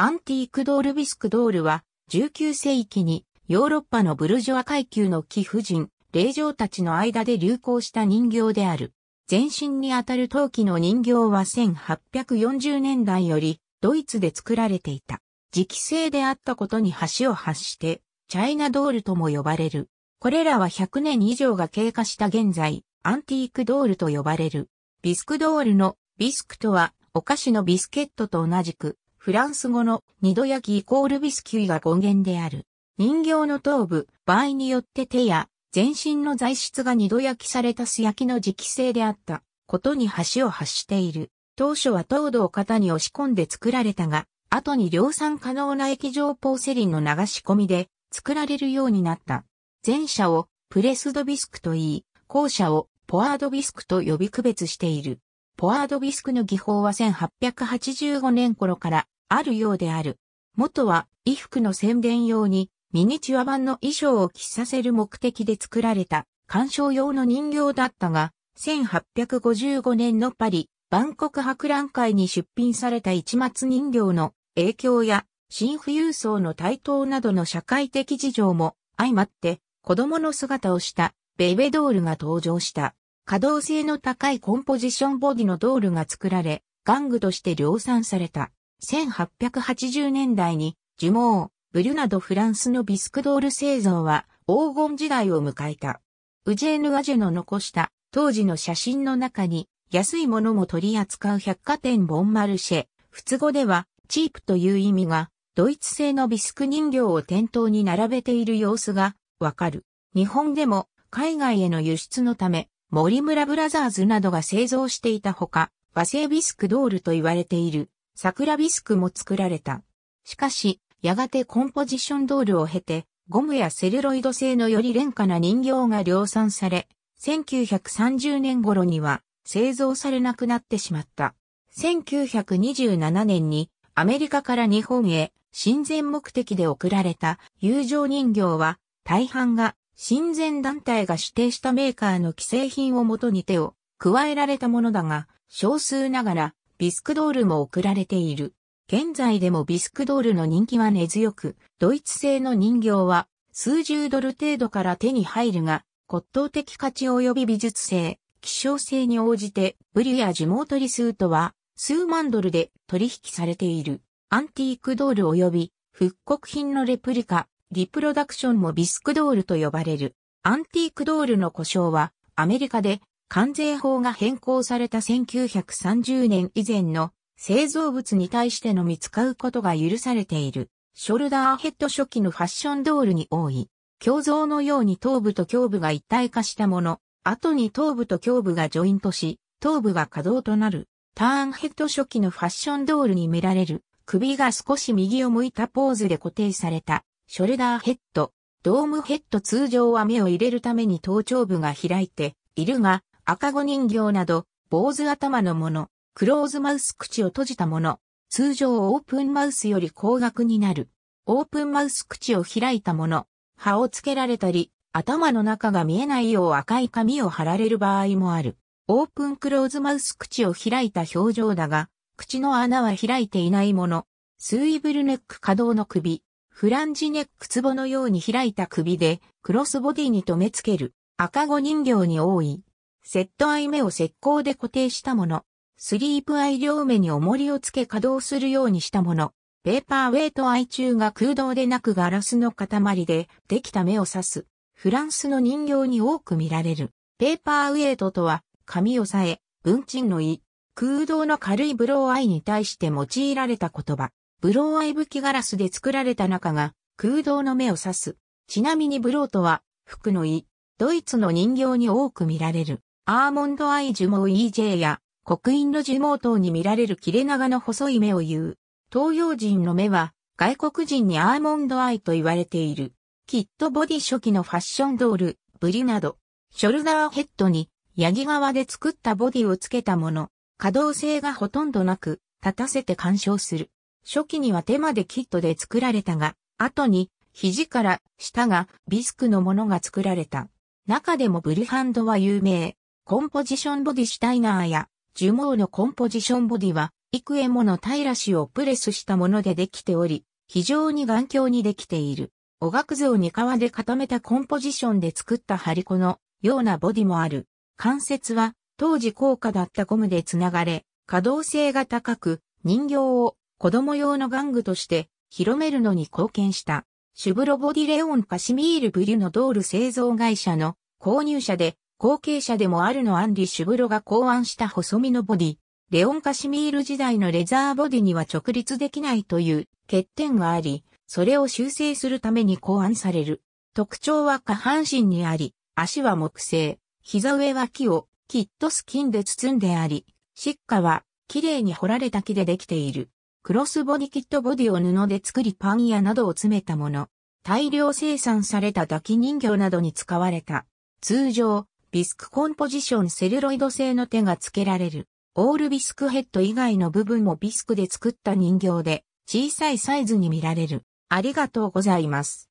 アンティークドールビスクドールは、19世紀にヨーロッパのブルジョア階級の貴婦人、霊嬢たちの間で流行した人形である。前身にあたる陶器の人形は1840年代よりドイツで作られていた。磁気製であったことに橋を発して、チャイナドールとも呼ばれる。これらは100年以上が経過した現在、アンティークドールと呼ばれる。ビスクドールのビスクとはお菓子のビスケットと同じくフランス語の二度焼きイコールビスキュイが語源である。人形の頭部、場合によって手や全身の材質が二度焼きされた素焼きの磁気性であったことに橋を発している。当初は糖度を型に押し込んで作られたが、後に量産可能な液状ポーセリンの流し込みで作られるようになった。前者をプレスドビスクと言い、後者をポアードビスクと呼び区別している。ポアードビスクの技法は1885年頃からあるようである。元は衣服の宣伝用にミニチュア版の衣装を着させる目的で作られた鑑賞用の人形だったが、1855年のパリ、万国博覧会に出品された市松人形の影響や新富裕層の台頭などの社会的事情も相まって子供の姿をしたベイベドールが登場した。可動性の高いコンポジションボディのドールが作られ、玩具として量産された。1880年代に、ジュモー、ブリュなどフランスのビスクドール製造は黄金時代を迎えた。ウジェーヌ・アジェの残した当時の写真の中に安いものも取り扱う百貨店ボンマルシェ、仏語ではチープという意味がドイツ製のビスク人形を店頭に並べている様子がわかる。日本でも海外への輸出のため森村ブラザーズなどが製造していたほか、和製ビスクドールと言われている桜ビスクも作られた。しかし、やがてコンポジションドールを経て、ゴムやセルロイド製のより廉価な人形が量産され、1930年頃には製造されなくなってしまった。1927年にアメリカから日本へ親善目的で送られた友情人形は大半が親善団体が指定したメーカーの既製品をもとに手を加えられたものだが、少数ながらビスクドールも送られている。現在でもビスクドールの人気は根強く、ドイツ製の人形は数十ドル程度から手に入るが、骨董的価値及び美術性、希少性に応じて、ブリュや地毛取り数とは、数万ドルで取引されている。アンティークドール及び復刻品のレプリカ、リプロダクションもビスクドールと呼ばれる。アンティークドールの故障は、アメリカで関税法が変更された1930年以前の製造物に対してのみ使うことが許されている。ショルダーヘッド初期のファッションドールに多い。胸像のように頭部と胸部が一体化したもの。後に頭部と胸部がジョイントし、頭部が可動となる。ターンヘッド初期のファッションドールに見られる。首が少し右を向いたポーズで固定された。ショルダーヘッド、ドームヘッド通常は目を入れるために頭頂部が開いているが、赤子人形など、坊主頭のもの、クローズマウス口を閉じたもの、通常オープンマウスより高額になる。オープンマウス口を開いたもの、歯をつけられたり、頭の中が見えないよう赤い髪を貼られる場合もある。オープンクローズマウス口を開いた表情だが、口の穴は開いていないもの、スイーブルネック可動の首、フランジネック壺のように開いた首で、クロスボディに留め付ける、赤子人形に多い。セットアイ目を石膏で固定したもの。スリープアイ両目に重りをつけ稼働するようにしたもの。ペーパーウェイトアイ中が空洞でなくガラスの塊でできた目を指す。フランスの人形に多く見られる。ペーパーウェイトとは、紙をさえ、文鎮の意、空洞の軽いブローアイに対して用いられた言葉。ブローアイブキガラスで作られた中が空洞の目を指す。ちなみにブローとは、服の意、ドイツの人形に多く見られる、アーモンドアイ呪文 EJ や、刻印の呪毛等に見られる切れ長の細い目を言う。東洋人の目は、外国人にアーモンドアイと言われている。キットボディ初期のファッションドール、ブリなど、ショルダーヘッドに、ヤギ側で作ったボディをつけたもの、可動性がほとんどなく、立たせて干渉する。初期には手までキットで作られたが、後に肘から下がビスクのものが作られた。中でもブルハンドは有名。コンポジションボディシュタイナーや呪毛のコンポジションボディは幾重もの平氏をプレスしたものでできており、非常に頑強にできている。おがくずを煮で固めたコンポジションで作った張り子のようなボディもある。関節は当時高価だったゴムでつながれ、可動性が高く人形を子供用の玩具として広めるのに貢献した、シュブロボディレオンカシミール・ブリュノドール製造会社の購入者で後継者でもあるのアンリ・シュブロが考案した細身のボディ。レオンカシミール時代のレザーボディには直立できないという欠点があり、それを修正するために考案される。特徴は下半身にあり、足は木製、膝上は木をキットスキンで包んであり、シッカは綺麗に彫られた木でできている。クロスボディキットボディを布で作りパン屋などを詰めたもの。大量生産された抱き人形などに使われた。通常、ビスクコンポジションセルロイド製の手が付けられる。オールビスクヘッド以外の部分もビスクで作った人形で小さいサイズに見られる。ありがとうございます。